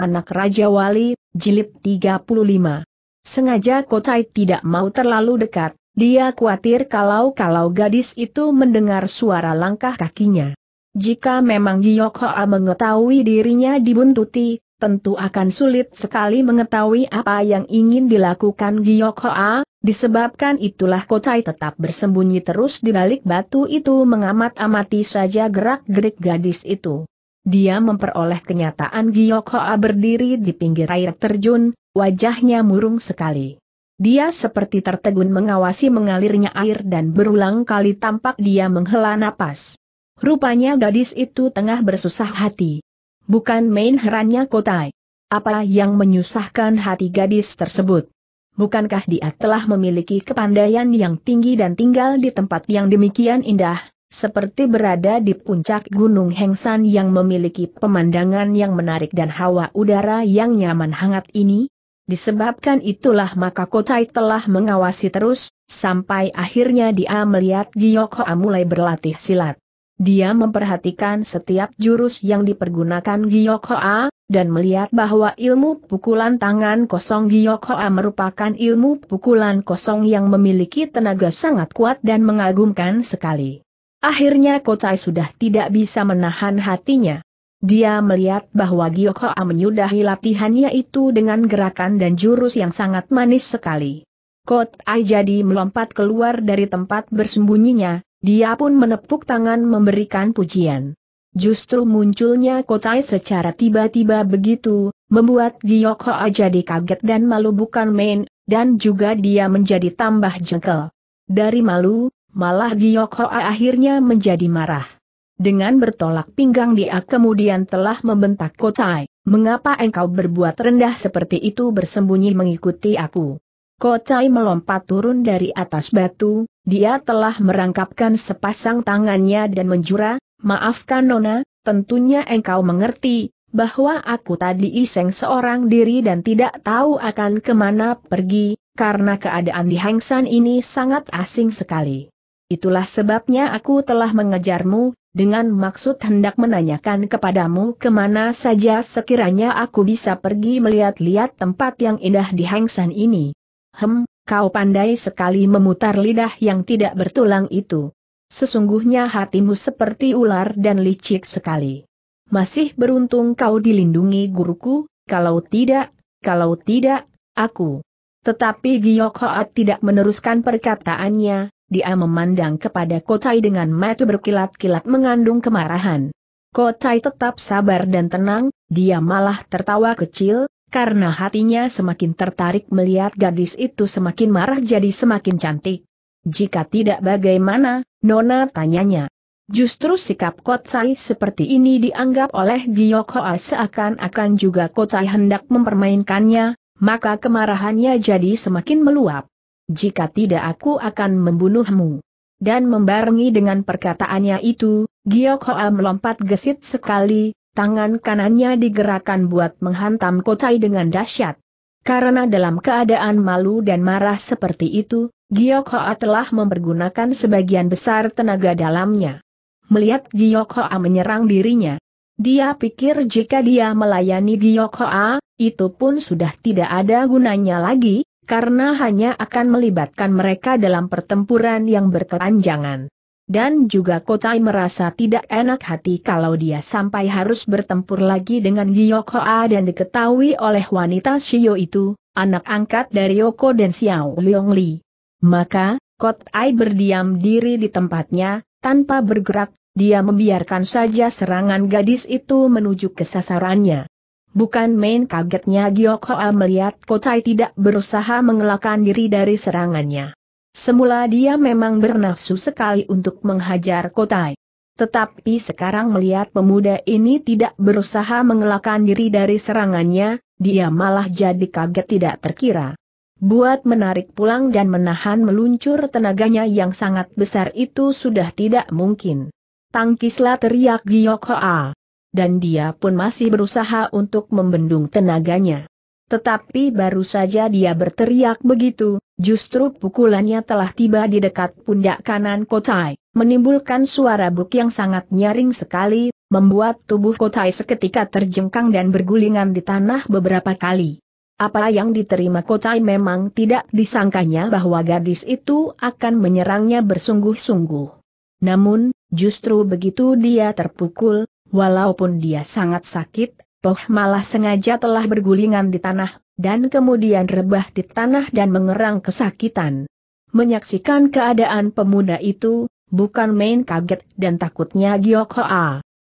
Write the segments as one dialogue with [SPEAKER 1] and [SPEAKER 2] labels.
[SPEAKER 1] Anak Raja Wali, Jilid 35. Sengaja Kotai tidak mau terlalu dekat, dia khawatir kalau-kalau gadis itu mendengar suara langkah kakinya. Jika memang Giyok Hoa mengetahui dirinya dibuntuti, tentu akan sulit sekali mengetahui apa yang ingin dilakukan Giyok Hoa, disebabkan itulah Kotai tetap bersembunyi terus di balik batu itu mengamat-amati saja gerak-gerik gadis itu. Dia memperoleh kenyataan Giyok Hoa berdiri di pinggir air terjun, wajahnya murung sekali. Dia seperti tertegun mengawasi mengalirnya air dan berulang kali tampak dia menghela napas. Rupanya gadis itu tengah bersusah hati. Bukan main herannya kotai. Apa yang menyusahkan hati gadis tersebut? Bukankah dia telah memiliki kepandaian yang tinggi dan tinggal di tempat yang demikian indah, seperti berada di puncak Gunung Hengsan yang memiliki pemandangan yang menarik dan hawa udara yang nyaman hangat ini? Disebabkan itulah maka Kotai telah mengawasi terus, sampai akhirnya dia melihat Giyokoa mulai berlatih silat. Dia memperhatikan setiap jurus yang dipergunakan Giyokoa, dan melihat bahwa ilmu pukulan tangan kosong Giyokoa merupakan ilmu pukulan kosong yang memiliki tenaga sangat kuat dan mengagumkan sekali. Akhirnya Kocai sudah tidak bisa menahan hatinya. Dia melihat bahwa Gyokoa menyudahi latihannya itu dengan gerakan dan jurus yang sangat manis sekali. Kotai jadi melompat keluar dari tempat bersembunyinya, dia pun menepuk tangan memberikan pujian. Justru munculnya Kotai secara tiba-tiba begitu, membuat Gyokoa jadi kaget dan malu bukan main, dan juga dia menjadi tambah jengkel. Dari malu, Malah Giok Hoa akhirnya menjadi marah. Dengan bertolak pinggang dia kemudian telah membentak Kotai, mengapa engkau berbuat rendah seperti itu bersembunyi mengikuti aku? Kotai melompat turun dari atas batu, dia telah merangkapkan sepasang tangannya dan menjura, maafkan Nona, tentunya engkau mengerti, bahwa aku tadi iseng seorang diri dan tidak tahu akan kemana pergi, karena keadaan di Hangsan ini sangat asing sekali. Itulah sebabnya aku telah mengejarmu, dengan maksud hendak menanyakan kepadamu kemana saja sekiranya aku bisa pergi melihat-lihat tempat yang indah di Hangsan ini. Hem, kau pandai sekali memutar lidah yang tidak bertulang itu. Sesungguhnya hatimu seperti ular dan licik sekali. Masih beruntung kau dilindungi guruku, kalau tidak, kalau tidak, aku. Tetapi Giok Hoat tidak meneruskan perkataannya, dia memandang kepada Kotai dengan mata berkilat-kilat mengandung kemarahan. Kotai tetap sabar dan tenang, dia malah tertawa kecil, karena hatinya semakin tertarik melihat gadis itu semakin marah jadi semakin cantik. Jika tidak bagaimana, Nona tanyanya. Justru sikap Kotai seperti ini dianggap oleh Giok seakan-akan juga Kotai hendak mempermainkannya, maka kemarahannya jadi semakin meluap jika tidak aku akan membunuhmu. Dan membarengi dengan perkataannya itu, Giok Hoa melompat gesit sekali, tangan kanannya digerakkan buat menghantam Kotai dengan dahsyat. Karena dalam keadaan malu dan marah seperti itu, Giok Hoa telah mempergunakan sebagian besar tenaga dalamnya. Melihat Giok Hoa menyerang dirinya, dia pikir jika dia melayani Giok Hoa, itu pun sudah tidak ada gunanya lagi, karena hanya akan melibatkan mereka dalam pertempuran yang berkepanjangan. Dan juga Kotai merasa tidak enak hati kalau dia sampai harus bertempur lagi dengan A dan diketahui oleh wanita Shio itu, anak angkat dari Yoko dan Xiao Li. Maka, Kotai berdiam diri di tempatnya, tanpa bergerak, dia membiarkan saja serangan gadis itu menuju ke sasarannya. Bukan main kagetnya Giok Hoa melihat Kotai tidak berusaha mengelakkan diri dari serangannya. Semula dia memang bernafsu sekali untuk menghajar Kotai. Tetapi sekarang melihat pemuda ini tidak berusaha mengelakkan diri dari serangannya, dia malah jadi kaget tidak terkira. Buat menarik pulang dan menahan meluncur tenaganya yang sangat besar itu sudah tidak mungkin. Tangkislah teriak Giok Hoa dan dia pun masih berusaha untuk membendung tenaganya. Tetapi baru saja dia berteriak begitu, justru pukulannya telah tiba di dekat pundak kanan Kotai, menimbulkan suara buk yang sangat nyaring sekali, membuat tubuh Kotai seketika terjengkang dan bergulingan di tanah beberapa kali. Apa yang diterima Kotai memang tidak disangkanya bahwa gadis itu akan menyerangnya bersungguh-sungguh. Namun, justru begitu dia terpukul, Walaupun dia sangat sakit, Toh malah sengaja telah bergulingan di tanah, dan kemudian rebah di tanah dan mengerang kesakitan. Menyaksikan keadaan pemuda itu, bukan main kaget dan takutnya Giok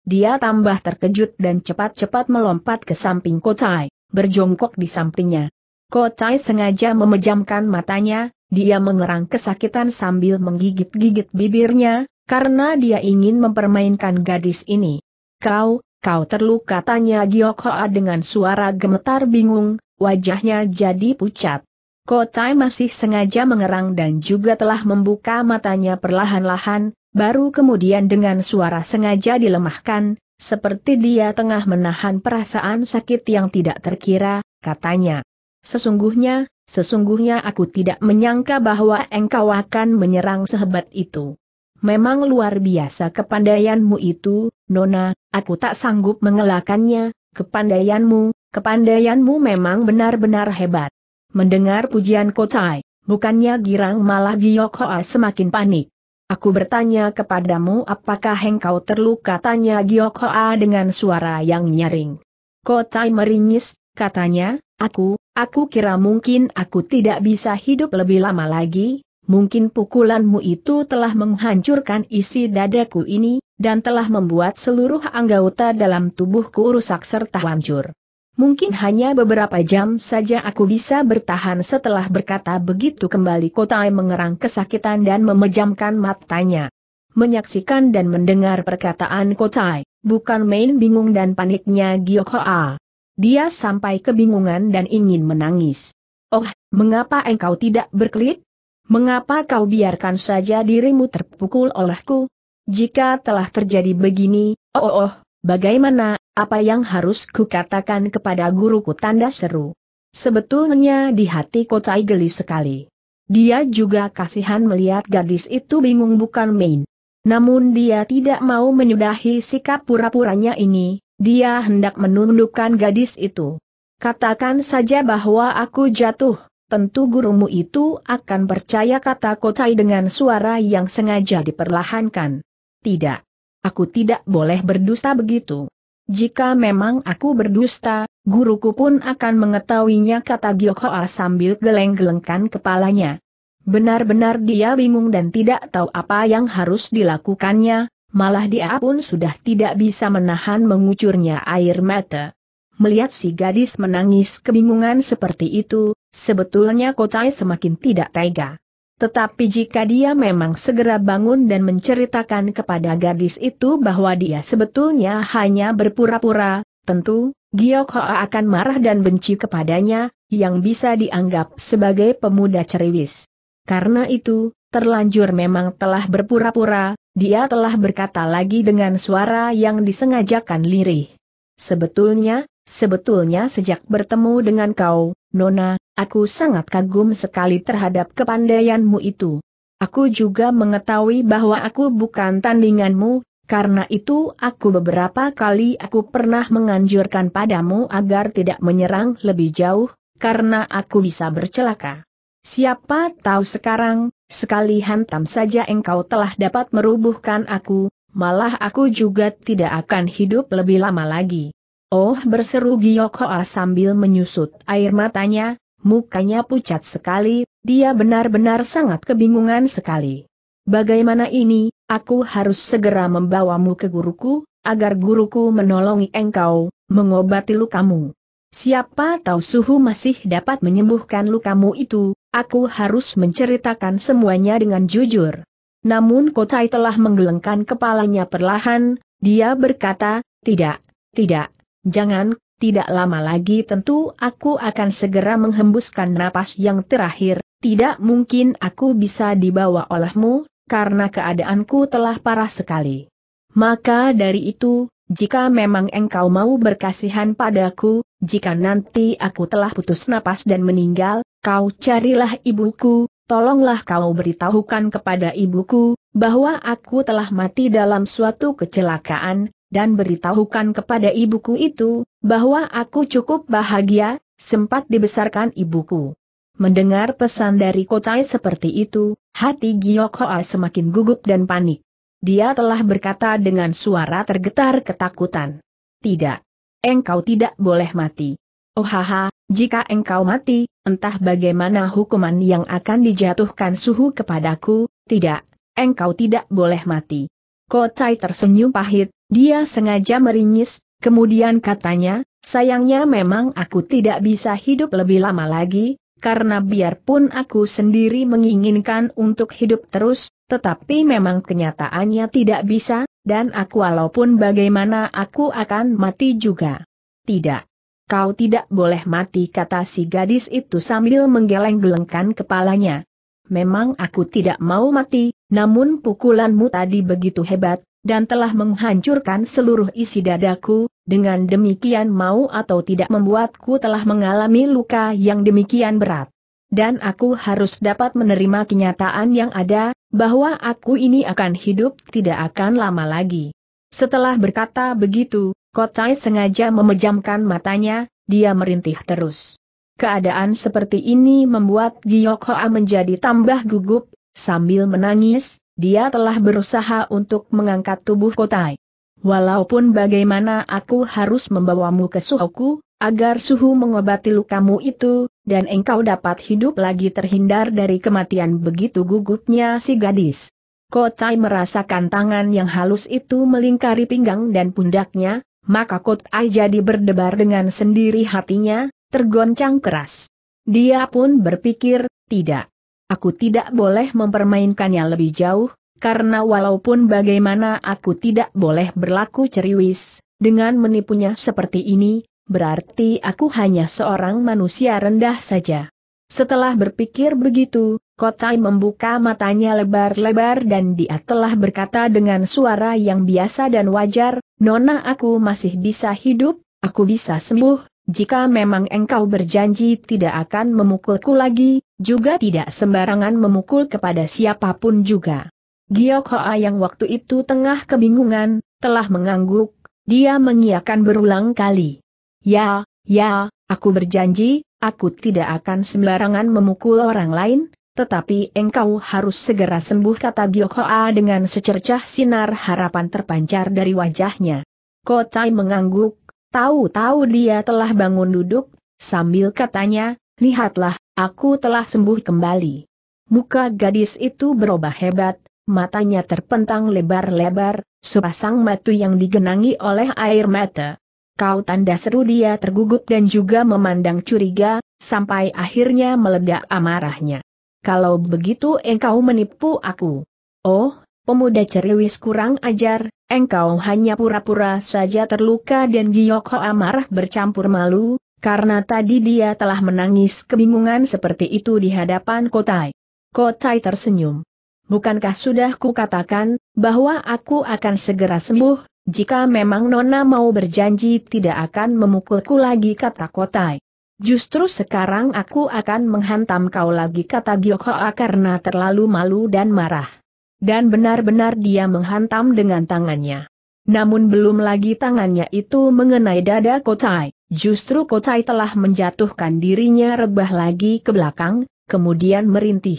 [SPEAKER 1] Dia tambah terkejut dan cepat-cepat melompat ke samping Kotai, berjongkok di sampingnya. Kotai sengaja memejamkan matanya, dia mengerang kesakitan sambil menggigit-gigit bibirnya, karena dia ingin mempermainkan gadis ini. Kau, kau terluka tanya Giok Hoa dengan suara gemetar bingung, wajahnya jadi pucat. Kotai masih sengaja mengerang dan juga telah membuka matanya perlahan-lahan, baru kemudian dengan suara sengaja dilemahkan, seperti dia tengah menahan perasaan sakit yang tidak terkira, katanya. Sesungguhnya, sesungguhnya aku tidak menyangka bahwa engkau akan menyerang sehebat itu. Memang luar biasa kepandaianmu itu, Nona, aku tak sanggup mengelakannya, kepandaianmu, kepandaianmu memang benar-benar hebat. Mendengar pujian Kotai, bukannya girang malah Giok semakin panik. Aku bertanya kepadamu apakah engkau terluka tanya Giok dengan suara yang nyaring. Kotai meringis, katanya, aku, aku kira mungkin aku tidak bisa hidup lebih lama lagi, mungkin pukulanmu itu telah menghancurkan isi dadaku ini, dan telah membuat seluruh anggota dalam tubuhku rusak serta hancur. Mungkin hanya beberapa jam saja aku bisa bertahan setelah berkata begitu kembali Kotai mengerang kesakitan dan memejamkan matanya. Menyaksikan dan mendengar perkataan Kotai, bukan main bingung dan paniknya Gyokoa. Dia sampai kebingungan dan ingin menangis. Oh, mengapa engkau tidak berkelit? Mengapa kau biarkan saja dirimu terpukul olehku? Jika telah terjadi begini, oh, oh oh, bagaimana, apa yang harus kukatakan kepada guruku tanda seru? Sebetulnya di hati kocai geli sekali. Dia juga kasihan melihat gadis itu bingung bukan main. Namun dia tidak mau menyudahi sikap pura-puranya ini, dia hendak menundukkan gadis itu. Katakan saja bahwa aku jatuh, tentu gurumu itu akan percaya kata Kotai dengan suara yang sengaja diperlahankan. Tidak. Aku tidak boleh berdusta begitu. Jika memang aku berdusta, guruku pun akan mengetahuinya kata Giokhoa sambil geleng-gelengkan kepalanya. Benar-benar dia bingung dan tidak tahu apa yang harus dilakukannya, malah dia pun sudah tidak bisa menahan mengucurnya air mata. Melihat si gadis menangis kebingungan seperti itu, Sebetulnya Kotai semakin tidak tega. Tetapi jika dia memang segera bangun dan menceritakan kepada gadis itu bahwa dia sebetulnya hanya berpura-pura, tentu, Giok Hoa akan marah dan benci kepadanya, yang bisa dianggap sebagai pemuda ceriwis. Karena itu, terlanjur memang telah berpura-pura, dia telah berkata lagi dengan suara yang disengajakan lirih. Sebetulnya, sebetulnya sejak bertemu dengan kau, Nona, Aku sangat kagum sekali terhadap kepandaianmu itu. Aku juga mengetahui bahwa aku bukan tandinganmu, karena itu aku beberapa kali aku pernah menganjurkan padamu agar tidak menyerang lebih jauh, karena aku bisa bercelaka. Siapa tahu sekarang, sekali hantam saja engkau telah dapat merubuhkan aku, malah aku juga tidak akan hidup lebih lama lagi. Oh berseru Giyokoa sambil menyusut air matanya, Mukanya pucat sekali, dia benar-benar sangat kebingungan sekali. Bagaimana ini, aku harus segera membawamu ke guruku, agar guruku menolongi engkau, mengobati lukamu. Siapa tahu suhu masih dapat menyembuhkan lukamu itu, aku harus menceritakan semuanya dengan jujur. Namun Kotai telah menggelengkan kepalanya perlahan, dia berkata, tidak, tidak, jangan, tidak lama lagi tentu aku akan segera menghembuskan napas yang terakhir, tidak mungkin aku bisa dibawa olehmu, karena keadaanku telah parah sekali. Maka dari itu, jika memang engkau mau berkasihan padaku, jika nanti aku telah putus napas dan meninggal, kau carilah ibuku, tolonglah kau beritahukan kepada ibuku, bahwa aku telah mati dalam suatu kecelakaan, dan beritahukan kepada ibuku itu, bahwa aku cukup bahagia, sempat dibesarkan ibuku. Mendengar pesan dari Kotai seperti itu, hati Giok semakin gugup dan panik. Dia telah berkata dengan suara tergetar ketakutan. Tidak. Engkau tidak boleh mati. Oh haha, jika engkau mati, entah bagaimana hukuman yang akan dijatuhkan suhu kepadaku, tidak, engkau tidak boleh mati. Kotai tersenyum pahit, dia sengaja meringis, kemudian katanya, sayangnya memang aku tidak bisa hidup lebih lama lagi, karena biarpun aku sendiri menginginkan untuk hidup terus, tetapi memang kenyataannya tidak bisa, dan aku walaupun bagaimana aku akan mati juga. Tidak. Kau tidak boleh mati kata si gadis itu sambil menggeleng-gelengkan kepalanya. Memang aku tidak mau mati, namun pukulanmu tadi begitu hebat, dan telah menghancurkan seluruh isi dadaku, dengan demikian mau atau tidak membuatku telah mengalami luka yang demikian berat. Dan aku harus dapat menerima kenyataan yang ada, bahwa aku ini akan hidup tidak akan lama lagi. Setelah berkata begitu, Kotai sengaja memejamkan matanya, dia merintih terus. Keadaan seperti ini membuat A menjadi tambah gugup, sambil menangis, dia telah berusaha untuk mengangkat tubuh Kotai. Walaupun bagaimana aku harus membawamu ke suhuku, agar suhu mengobati lukamu itu, dan engkau dapat hidup lagi terhindar dari kematian begitu gugupnya si gadis. Kotai merasakan tangan yang halus itu melingkari pinggang dan pundaknya, maka Kotai jadi berdebar dengan sendiri hatinya, tergoncang keras. Dia pun berpikir, tidak. Aku tidak boleh mempermainkannya lebih jauh, karena walaupun bagaimana aku tidak boleh berlaku ceriwis, dengan menipunya seperti ini, berarti aku hanya seorang manusia rendah saja. Setelah berpikir begitu, Kotai membuka matanya lebar-lebar dan dia telah berkata dengan suara yang biasa dan wajar, Nona aku masih bisa hidup, aku bisa sembuh, jika memang engkau berjanji tidak akan memukulku lagi, juga tidak sembarangan memukul kepada siapapun juga. Giok Hoa yang waktu itu tengah kebingungan, telah mengangguk, dia mengiakan berulang kali. Ya, ya, aku berjanji, aku tidak akan sembarangan memukul orang lain, tetapi engkau harus segera sembuh kata Hoa dengan secercah sinar harapan terpancar dari wajahnya. Kotai mengangguk, tahu-tahu dia telah bangun duduk, sambil katanya, Lihatlah, aku telah sembuh kembali. Muka gadis itu berubah hebat, matanya terpentang lebar-lebar, sepasang mata yang digenangi oleh air mata. Kau tanda seru dia tergugup dan juga memandang curiga, sampai akhirnya meledak amarahnya. Kalau begitu engkau menipu aku. Oh, pemuda ceriwis kurang ajar, engkau hanya pura-pura saja terluka dan Giyok amarah bercampur malu, karena tadi dia telah menangis kebingungan seperti itu di hadapan Kotai. Kotai tersenyum. Bukankah sudah kukatakan, bahwa aku akan segera sembuh, jika memang Nona mau berjanji tidak akan memukulku lagi kata Kotai. Justru sekarang aku akan menghantam kau lagi kata Gyokoa karena terlalu malu dan marah. Dan benar-benar dia menghantam dengan tangannya. Namun belum lagi tangannya itu mengenai dada Kotai. Justru Kotai telah menjatuhkan dirinya rebah lagi ke belakang, kemudian merintih.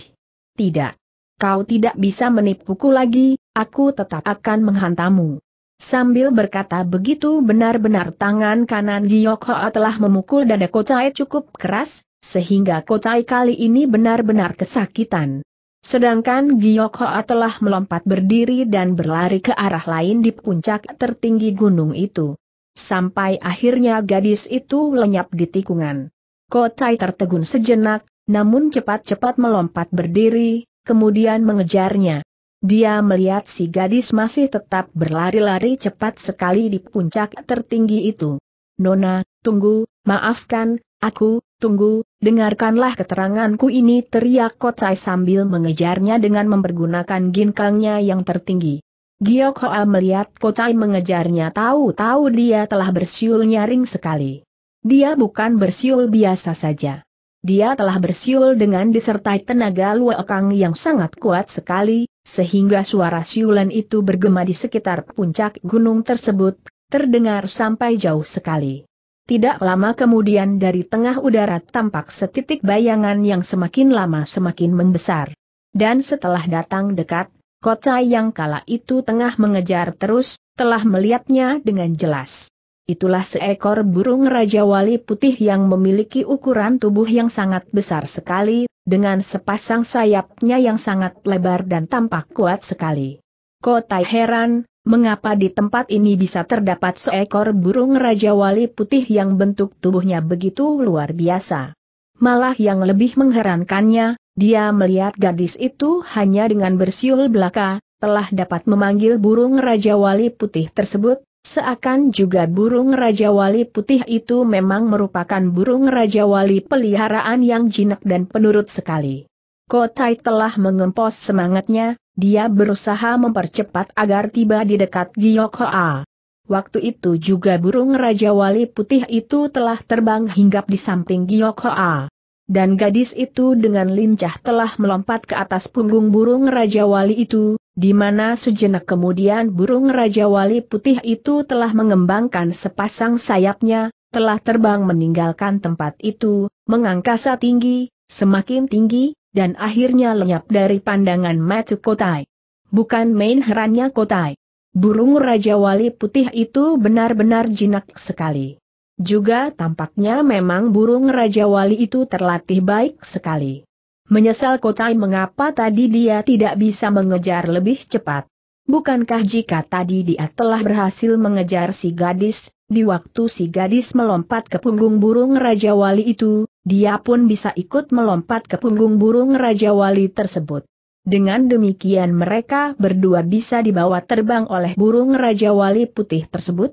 [SPEAKER 1] Tidak. Kau tidak bisa menipuku lagi, aku tetap akan menghantamu. Sambil berkata begitu benar-benar tangan kanan Giyok Hoa telah memukul dada Kocai cukup keras, sehingga Kocai kali ini benar-benar kesakitan. Sedangkan Giyok Hoa telah melompat berdiri dan berlari ke arah lain di puncak tertinggi gunung itu sampai akhirnya gadis itu lenyap di tikungan. Kotai tertegun sejenak, namun cepat-cepat melompat berdiri, kemudian mengejarnya. Dia melihat si gadis masih tetap berlari-lari cepat sekali di puncak tertinggi itu. Nona, tunggu, maafkan, aku, tunggu, dengarkanlah keteranganku ini teriak Kotai sambil mengejarnya dengan mempergunakan ginkangnya yang tertinggi. Giok Hoa melihat Kocai mengejarnya tahu-tahu dia telah bersiul nyaring sekali. Dia bukan bersiul biasa saja. Dia telah bersiul dengan disertai tenaga kang yang sangat kuat sekali, sehingga suara siulan itu bergema di sekitar puncak gunung tersebut, terdengar sampai jauh sekali. Tidak lama kemudian dari tengah udara tampak setitik bayangan yang semakin lama semakin membesar. Dan setelah datang dekat, Kota yang kala itu tengah mengejar terus, telah melihatnya dengan jelas. Itulah seekor burung Raja Wali Putih yang memiliki ukuran tubuh yang sangat besar sekali, dengan sepasang sayapnya yang sangat lebar dan tampak kuat sekali. Kota heran, mengapa di tempat ini bisa terdapat seekor burung Raja Wali Putih yang bentuk tubuhnya begitu luar biasa. Malah yang lebih mengherankannya, dia melihat gadis itu hanya dengan bersiul belaka, telah dapat memanggil burung Raja Wali Putih tersebut, seakan juga burung Raja Wali Putih itu memang merupakan burung Raja Wali peliharaan yang jinak dan penurut sekali. Kotai telah mengempos semangatnya, dia berusaha mempercepat agar tiba di dekat Giyokhoa. Waktu itu juga burung Raja Wali Putih itu telah terbang hinggap di samping Giyokhoa. Dan gadis itu dengan lincah telah melompat ke atas punggung burung Raja Wali itu, di mana sejenak kemudian burung Raja Wali putih itu telah mengembangkan sepasang sayapnya, telah terbang meninggalkan tempat itu, mengangkasa tinggi, semakin tinggi, dan akhirnya lenyap dari pandangan Matsu Kotai. Bukan main herannya Kotai. Burung Raja Wali putih itu benar-benar jinak sekali. Juga tampaknya memang burung Raja Wali itu terlatih baik sekali. Menyesal Kotai mengapa tadi dia tidak bisa mengejar lebih cepat. Bukankah jika tadi dia telah berhasil mengejar si gadis, di waktu si gadis melompat ke punggung burung Raja Wali itu, dia pun bisa ikut melompat ke punggung burung Raja Wali tersebut. Dengan demikian mereka berdua bisa dibawa terbang oleh burung Raja Wali putih tersebut,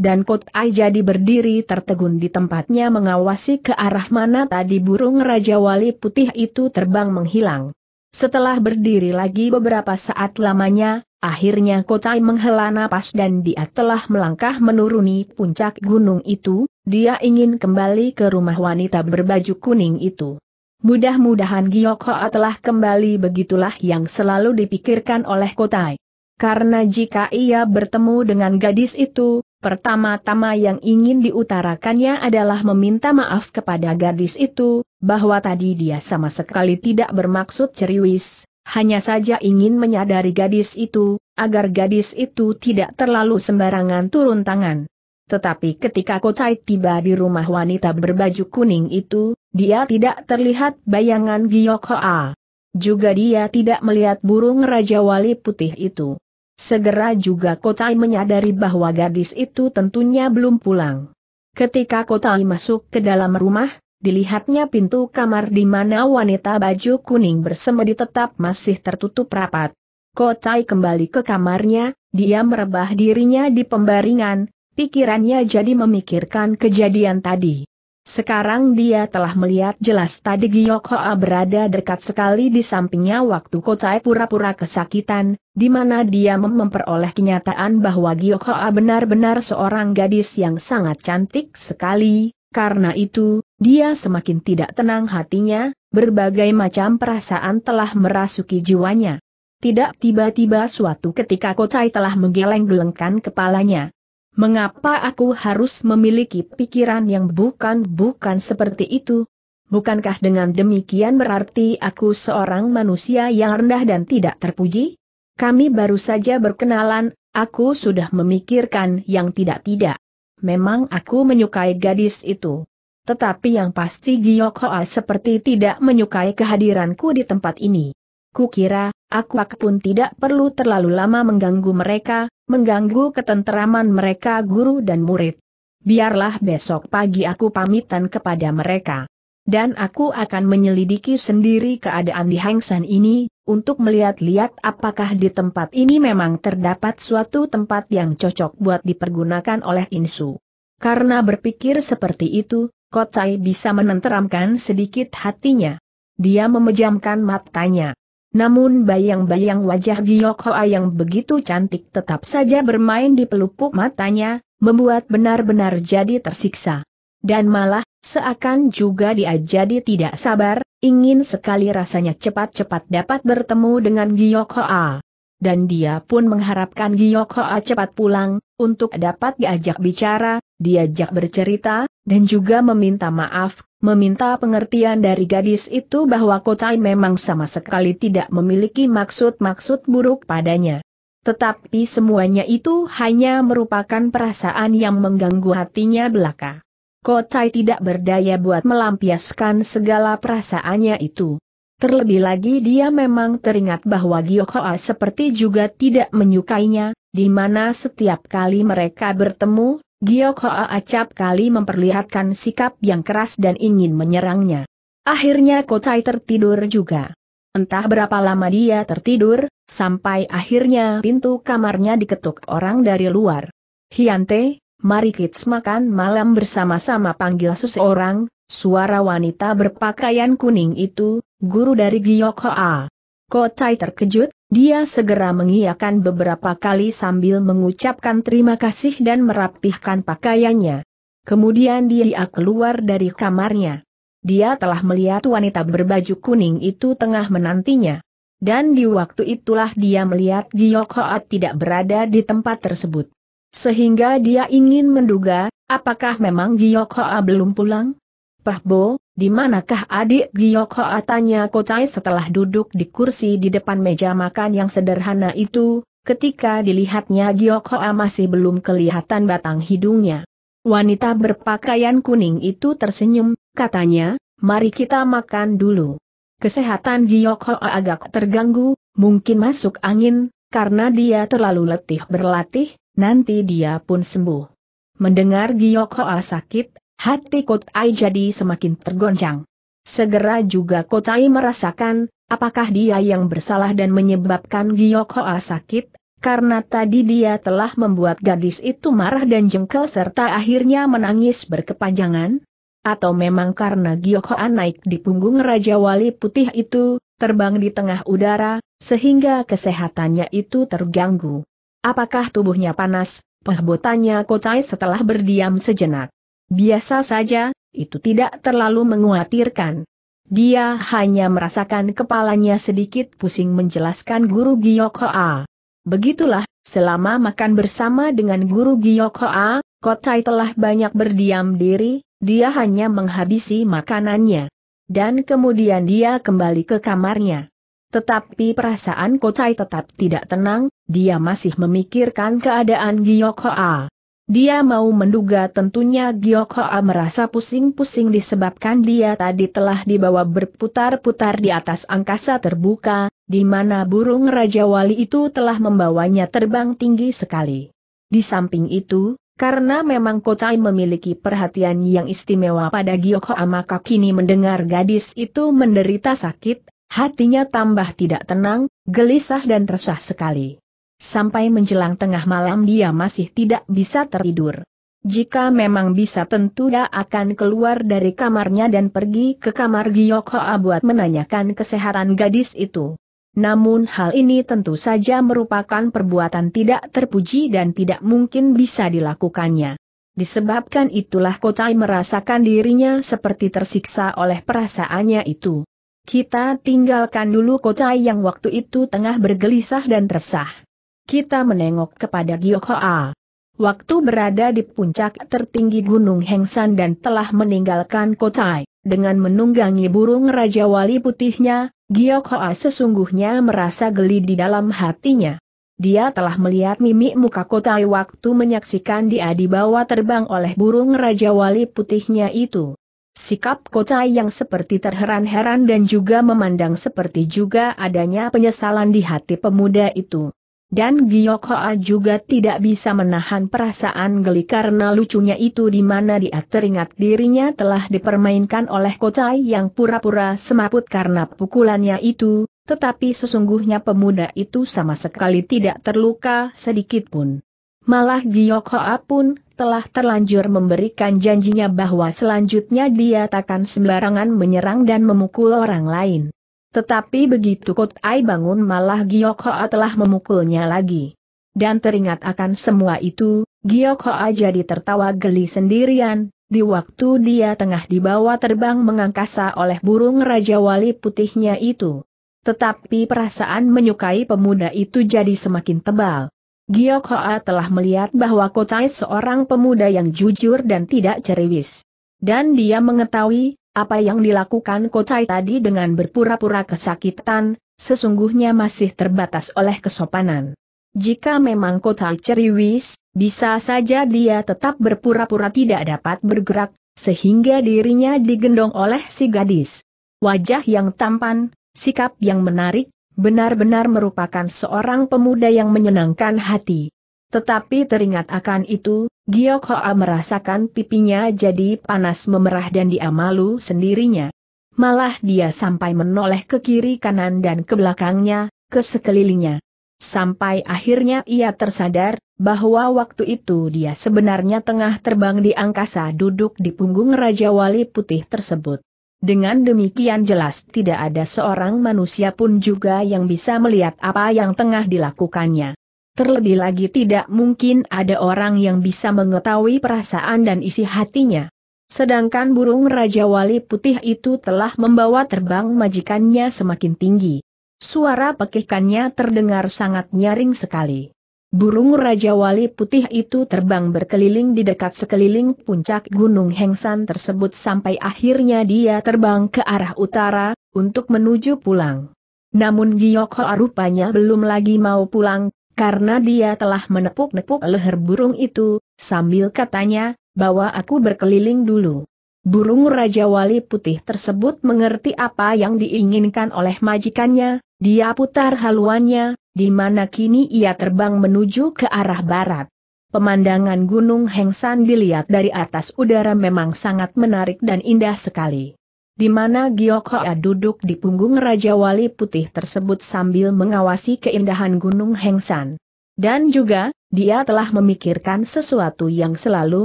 [SPEAKER 1] dan Kotai jadi berdiri tertegun di tempatnya mengawasi ke arah mana tadi burung Raja Wali Putih itu terbang menghilang. Setelah berdiri lagi beberapa saat lamanya, akhirnya Kotai menghela napas dan dia telah melangkah menuruni puncak gunung itu, dia ingin kembali ke rumah wanita berbaju kuning itu. Mudah-mudahan Hoa telah kembali begitulah yang selalu dipikirkan oleh Kotai. Karena jika ia bertemu dengan gadis itu, Pertama-tama yang ingin diutarakannya adalah meminta maaf kepada gadis itu, bahwa tadi dia sama sekali tidak bermaksud ceriwis, hanya saja ingin menyadari gadis itu, agar gadis itu tidak terlalu sembarangan turun tangan. Tetapi ketika Kotai tiba di rumah wanita berbaju kuning itu, dia tidak terlihat bayangan Giok Hoa. Juga dia tidak melihat burung Raja Wali Putih itu. Segera juga Kotai menyadari bahwa gadis itu tentunya belum pulang. Ketika Kotai masuk ke dalam rumah, dilihatnya pintu kamar di mana wanita baju kuning bersemedi tetap masih tertutup rapat. Kotai kembali ke kamarnya, dia merebah dirinya di pembaringan, pikirannya jadi memikirkan kejadian tadi. Sekarang dia telah melihat jelas tadi Giyok Hoa berada dekat sekali di sampingnya waktu Kocai pura-pura kesakitan, di mana dia memperoleh kenyataan bahwa Giyok Hoa benar-benar seorang gadis yang sangat cantik sekali, karena itu, dia semakin tidak tenang hatinya, berbagai macam perasaan telah merasuki jiwanya. Tidak tiba-tiba suatu ketika Kocai telah menggeleng-gelengkan kepalanya. Mengapa aku harus memiliki pikiran yang bukan-bukan seperti itu? Bukankah dengan demikian berarti aku seorang manusia yang rendah dan tidak terpuji? Kami baru saja berkenalan, aku sudah memikirkan yang tidak-tidak. Memang aku menyukai gadis itu. Tetapi yang pasti Giok Hoa seperti tidak menyukai kehadiranku di tempat ini. Kukira, Aku pun tidak perlu terlalu lama mengganggu mereka, mengganggu ketenteraman mereka guru dan murid. Biarlah besok pagi aku pamitan kepada mereka. Dan aku akan menyelidiki sendiri keadaan di Hangsan ini, untuk melihat-lihat apakah di tempat ini memang terdapat suatu tempat yang cocok buat dipergunakan oleh Insu. Karena berpikir seperti itu, Kocai bisa menenteramkan sedikit hatinya. Dia memejamkan matanya. Namun bayang-bayang wajah Giyok Hoa yang begitu cantik tetap saja bermain di pelupuk matanya, membuat benar-benar jadi tersiksa. Dan malah, seakan juga dia jadi tidak sabar, ingin sekali rasanya cepat-cepat dapat bertemu dengan Giyok Hoa dan dia pun mengharapkan Giok Hoa cepat pulang, untuk dapat diajak bicara, diajak bercerita, dan juga meminta maaf, meminta pengertian dari gadis itu bahwa Kotai memang sama sekali tidak memiliki maksud-maksud buruk padanya. Tetapi semuanya itu hanya merupakan perasaan yang mengganggu hatinya belaka. Kotai tidak berdaya buat melampiaskan segala perasaannya itu. Terlebih lagi dia memang teringat bahwa Giokhoa seperti juga tidak menyukainya, di mana setiap kali mereka bertemu, Giokhoa acap kali memperlihatkan sikap yang keras dan ingin menyerangnya. Akhirnya Kotai tertidur juga. Entah berapa lama dia tertidur, sampai akhirnya pintu kamarnya diketuk orang dari luar. Hiante, mari kita makan malam bersama-sama panggil seseorang, suara wanita berpakaian kuning itu, guru dari Giok Hoa. Kotai terkejut, dia segera mengiakan beberapa kali sambil mengucapkan terima kasih dan merapihkan pakaiannya. Kemudian dia keluar dari kamarnya. Dia telah melihat wanita berbaju kuning itu tengah menantinya. Dan di waktu itulah dia melihat Giok Hoa tidak berada di tempat tersebut. Sehingga dia ingin menduga, apakah memang Giok Hoa belum pulang? Prabu, di manakah adik Giok Hoa tanya Kotai setelah duduk di kursi di depan meja makan yang sederhana itu, ketika dilihatnya Giok Hoa masih belum kelihatan batang hidungnya. Wanita berpakaian kuning itu tersenyum, katanya, mari kita makan dulu. Kesehatan Giok Hoa agak terganggu, mungkin masuk angin, karena dia terlalu letih berlatih, nanti dia pun sembuh. Mendengar Giok Hoa sakit, Hati Kotai jadi semakin tergoncang. Segera juga Kotai merasakan, apakah dia yang bersalah dan menyebabkan Giyok Hoa sakit, karena tadi dia telah membuat gadis itu marah dan jengkel serta akhirnya menangis berkepanjangan? Atau memang karena Giyok Hoa naik di punggung Raja Wali Putih itu, terbang di tengah udara, sehingga kesehatannya itu terganggu? Apakah tubuhnya panas? Pehbotannya Kotai setelah berdiam sejenak. Biasa saja, itu tidak terlalu menguatirkan. Dia hanya merasakan kepalanya sedikit pusing menjelaskan guru Giokhoa. Begitulah, selama makan bersama dengan guru Giokhoa, Kotai telah banyak berdiam diri, dia hanya menghabisi makanannya. Dan kemudian dia kembali ke kamarnya. Tetapi perasaan Kotai tetap tidak tenang, dia masih memikirkan keadaan Giokhoa. Dia mau menduga tentunya Giok Hoa merasa pusing-pusing disebabkan dia tadi telah dibawa berputar-putar di atas angkasa terbuka, di mana burung Raja Wali itu telah membawanya terbang tinggi sekali. Di samping itu, karena memang Kotai memiliki perhatian yang istimewa pada Giok Hoa maka kini mendengar gadis itu menderita sakit, hatinya tambah tidak tenang, gelisah dan resah sekali. Sampai menjelang tengah malam dia masih tidak bisa tertidur. Jika memang bisa tentu dia akan keluar dari kamarnya dan pergi ke kamar Giyok Hoa buat menanyakan kesehatan gadis itu. Namun hal ini tentu saja merupakan perbuatan tidak terpuji dan tidak mungkin bisa dilakukannya. Disebabkan itulah Kotai merasakan dirinya seperti tersiksa oleh perasaannya itu. Kita tinggalkan dulu Kotai yang waktu itu tengah bergelisah dan resah kita menengok kepada Gyokhoa. Waktu berada di puncak tertinggi Gunung Hengsan dan telah meninggalkan Kotai, dengan menunggangi burung Raja Wali putihnya, Gyokhoa sesungguhnya merasa geli di dalam hatinya. Dia telah melihat mimik muka Kotai waktu menyaksikan dia dibawa terbang oleh burung Raja Wali putihnya itu. Sikap Kotai yang seperti terheran-heran dan juga memandang seperti juga adanya penyesalan di hati pemuda itu. Dan Giyok Hoa juga tidak bisa menahan perasaan geli karena lucunya itu di mana dia teringat dirinya telah dipermainkan oleh kocai yang pura-pura semaput karena pukulannya itu, tetapi sesungguhnya pemuda itu sama sekali tidak terluka sedikit pun. Malah Giyok Hoa pun telah terlanjur memberikan janjinya bahwa selanjutnya dia takkan sembarangan menyerang dan memukul orang lain. Tetapi begitu Kotai bangun malah Giok Hoa telah memukulnya lagi. Dan teringat akan semua itu, Giok Hoa jadi tertawa geli sendirian, di waktu dia tengah dibawa terbang mengangkasa oleh burung Raja Wali putihnya itu. Tetapi perasaan menyukai pemuda itu jadi semakin tebal. Giok Hoa telah melihat bahwa Kotai seorang pemuda yang jujur dan tidak ceriwis. Dan dia mengetahui, apa yang dilakukan Kocai tadi dengan berpura-pura kesakitan, sesungguhnya masih terbatas oleh kesopanan. Jika memang Kotai ceriwis, bisa saja dia tetap berpura-pura tidak dapat bergerak, sehingga dirinya digendong oleh si gadis. Wajah yang tampan, sikap yang menarik, benar-benar merupakan seorang pemuda yang menyenangkan hati. Tetapi teringat akan itu, Giok Hoa merasakan pipinya jadi panas memerah dan dia malu sendirinya. Malah dia sampai menoleh ke kiri kanan dan ke belakangnya, ke sekelilingnya. Sampai akhirnya ia tersadar, bahwa waktu itu dia sebenarnya tengah terbang di angkasa duduk di punggung Raja Wali Putih tersebut. Dengan demikian jelas tidak ada seorang manusia pun juga yang bisa melihat apa yang tengah dilakukannya. Terlebih lagi tidak mungkin ada orang yang bisa mengetahui perasaan dan isi hatinya. Sedangkan burung Raja Wali Putih itu telah membawa terbang majikannya semakin tinggi. Suara pekikannya terdengar sangat nyaring sekali. Burung Raja Wali Putih itu terbang berkeliling di dekat sekeliling puncak Gunung Hengsan tersebut sampai akhirnya dia terbang ke arah utara, untuk menuju pulang. Namun Giyokho rupanya belum lagi mau pulang, karena dia telah menepuk-nepuk leher burung itu, sambil katanya, bawa aku berkeliling dulu. Burung Raja Wali Putih tersebut mengerti apa yang diinginkan oleh majikannya, dia putar haluannya, di mana kini ia terbang menuju ke arah barat. Pemandangan Gunung Hengsan dilihat dari atas udara memang sangat menarik dan indah sekali di mana Giok Hoa duduk di punggung Raja Wali Putih tersebut sambil mengawasi keindahan Gunung Hengsan. Dan juga, dia telah memikirkan sesuatu yang selalu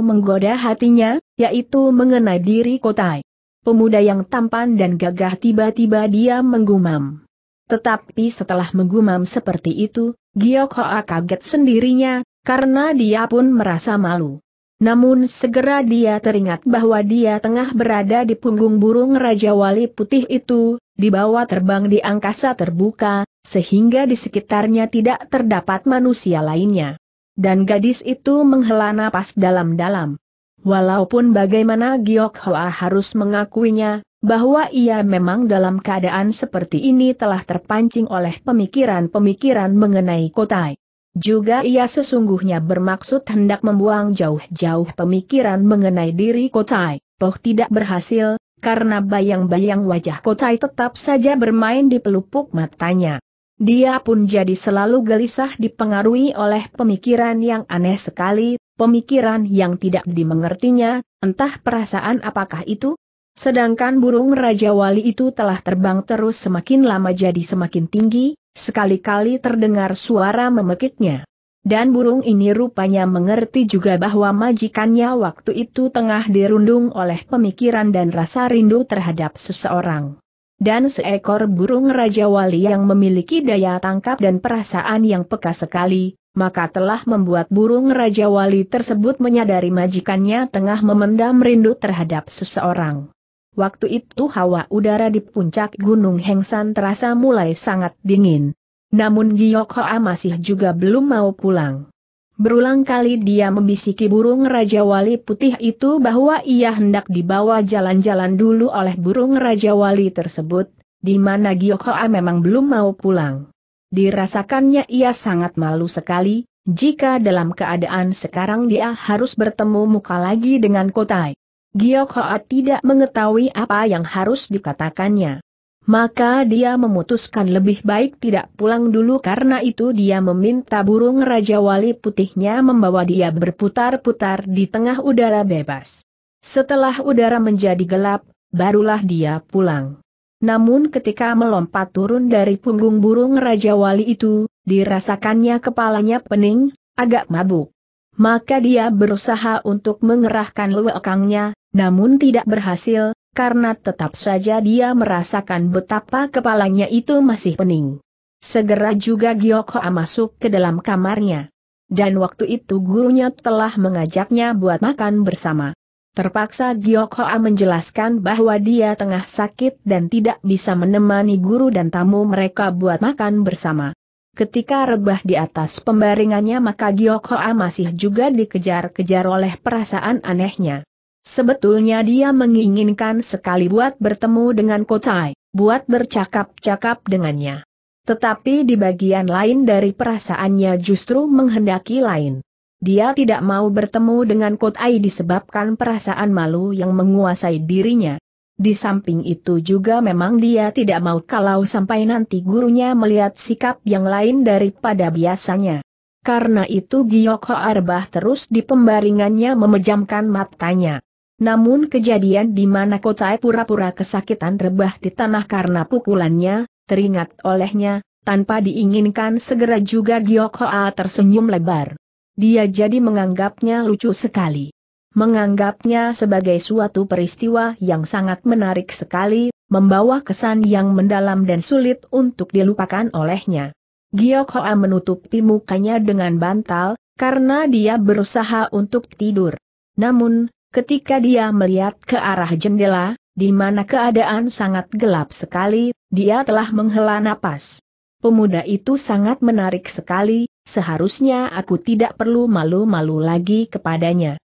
[SPEAKER 1] menggoda hatinya, yaitu mengenai diri Kotai. Pemuda yang tampan dan gagah tiba-tiba dia menggumam. Tetapi setelah menggumam seperti itu, Giok Hoa kaget sendirinya, karena dia pun merasa malu. Namun segera dia teringat bahwa dia tengah berada di punggung burung Raja Wali Putih itu, di bawah terbang di angkasa terbuka, sehingga di sekitarnya tidak terdapat manusia lainnya. Dan gadis itu menghela napas dalam-dalam. Walaupun bagaimana Giok Hoa harus mengakuinya, bahwa ia memang dalam keadaan seperti ini telah terpancing oleh pemikiran-pemikiran mengenai Kotai. Juga ia sesungguhnya bermaksud hendak membuang jauh-jauh pemikiran mengenai diri Kotai. Toh tidak berhasil, karena bayang-bayang wajah Kotai tetap saja bermain di pelupuk matanya. Dia pun jadi selalu gelisah dipengaruhi oleh pemikiran yang aneh sekali, pemikiran yang tidak dimengertinya, entah perasaan apakah itu, Sedangkan burung Raja Wali itu telah terbang terus semakin lama jadi semakin tinggi, sekali-kali terdengar suara memekiknya. Dan burung ini rupanya mengerti juga bahwa majikannya waktu itu tengah dirundung oleh pemikiran dan rasa rindu terhadap seseorang. Dan seekor burung Raja Wali yang memiliki daya tangkap dan perasaan yang peka sekali, maka telah membuat burung Raja Wali tersebut menyadari majikannya tengah memendam rindu terhadap seseorang. Waktu itu hawa udara di puncak Gunung Hengsan terasa mulai sangat dingin. Namun Giyok Hoa masih juga belum mau pulang. Berulang kali dia membisiki burung Raja Wali Putih itu bahwa ia hendak dibawa jalan-jalan dulu oleh burung Raja Wali tersebut, di mana Giyok Hoa memang belum mau pulang. Dirasakannya ia sangat malu sekali, jika dalam keadaan sekarang dia harus bertemu muka lagi dengan Kotai. Giok Hoa tidak mengetahui apa yang harus dikatakannya. Maka dia memutuskan lebih baik tidak pulang dulu karena itu dia meminta burung Raja Wali putihnya membawa dia berputar-putar di tengah udara bebas. Setelah udara menjadi gelap, barulah dia pulang. Namun ketika melompat turun dari punggung burung Raja Wali itu, dirasakannya kepalanya pening, agak mabuk maka dia berusaha untuk mengerahkan lewekangnya, namun tidak berhasil, karena tetap saja dia merasakan betapa kepalanya itu masih pening. Segera juga Giokhoa masuk ke dalam kamarnya. Dan waktu itu gurunya telah mengajaknya buat makan bersama. Terpaksa Giokhoa menjelaskan bahwa dia tengah sakit dan tidak bisa menemani guru dan tamu mereka buat makan bersama. Ketika rebah di atas pembaringannya maka Giok Hoa masih juga dikejar-kejar oleh perasaan anehnya. Sebetulnya dia menginginkan sekali buat bertemu dengan Kotai, buat bercakap-cakap dengannya. Tetapi di bagian lain dari perasaannya justru menghendaki lain. Dia tidak mau bertemu dengan Kotai disebabkan perasaan malu yang menguasai dirinya, di samping itu juga memang dia tidak mau kalau sampai nanti gurunya melihat sikap yang lain daripada biasanya. Karena itu Giok Arbah terus di pembaringannya memejamkan matanya. Namun kejadian di mana Kocai pura-pura kesakitan rebah di tanah karena pukulannya, teringat olehnya, tanpa diinginkan segera juga Giok A tersenyum lebar. Dia jadi menganggapnya lucu sekali menganggapnya sebagai suatu peristiwa yang sangat menarik sekali, membawa kesan yang mendalam dan sulit untuk dilupakan olehnya. Giok Hoa menutupi mukanya dengan bantal, karena dia berusaha untuk tidur. Namun, ketika dia melihat ke arah jendela, di mana keadaan sangat gelap sekali, dia telah menghela napas. Pemuda itu sangat menarik sekali, seharusnya aku tidak perlu malu-malu lagi kepadanya.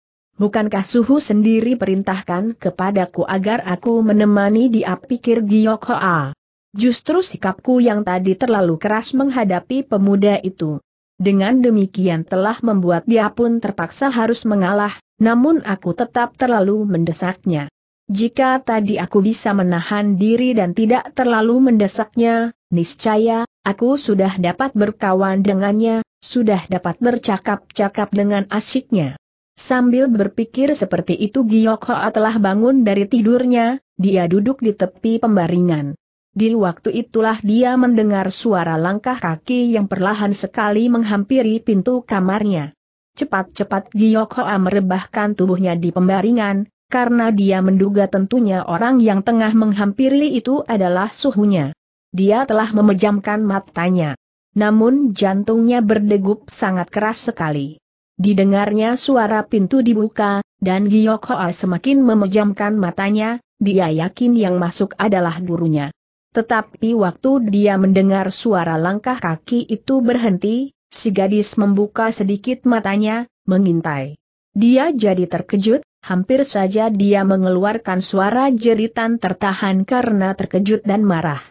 [SPEAKER 1] Bukankah Suhu sendiri perintahkan kepadaku agar aku menemani dia pikir Giok Hoa? Justru sikapku yang tadi terlalu keras menghadapi pemuda itu. Dengan demikian telah membuat dia pun terpaksa harus mengalah, namun aku tetap terlalu mendesaknya. Jika tadi aku bisa menahan diri dan tidak terlalu mendesaknya, niscaya, aku sudah dapat berkawan dengannya, sudah dapat bercakap-cakap dengan asyiknya. Sambil berpikir seperti itu Giyok Hoa telah bangun dari tidurnya, dia duduk di tepi pembaringan. Di waktu itulah dia mendengar suara langkah kaki yang perlahan sekali menghampiri pintu kamarnya. Cepat-cepat Giyok Hoa merebahkan tubuhnya di pembaringan, karena dia menduga tentunya orang yang tengah menghampiri itu adalah suhunya. Dia telah memejamkan matanya. Namun jantungnya berdegup sangat keras sekali. Didengarnya suara pintu dibuka, dan Giyok Hoa semakin memejamkan matanya, dia yakin yang masuk adalah gurunya. Tetapi waktu dia mendengar suara langkah kaki itu berhenti, si gadis membuka sedikit matanya, mengintai. Dia jadi terkejut, hampir saja dia mengeluarkan suara jeritan tertahan karena terkejut dan marah.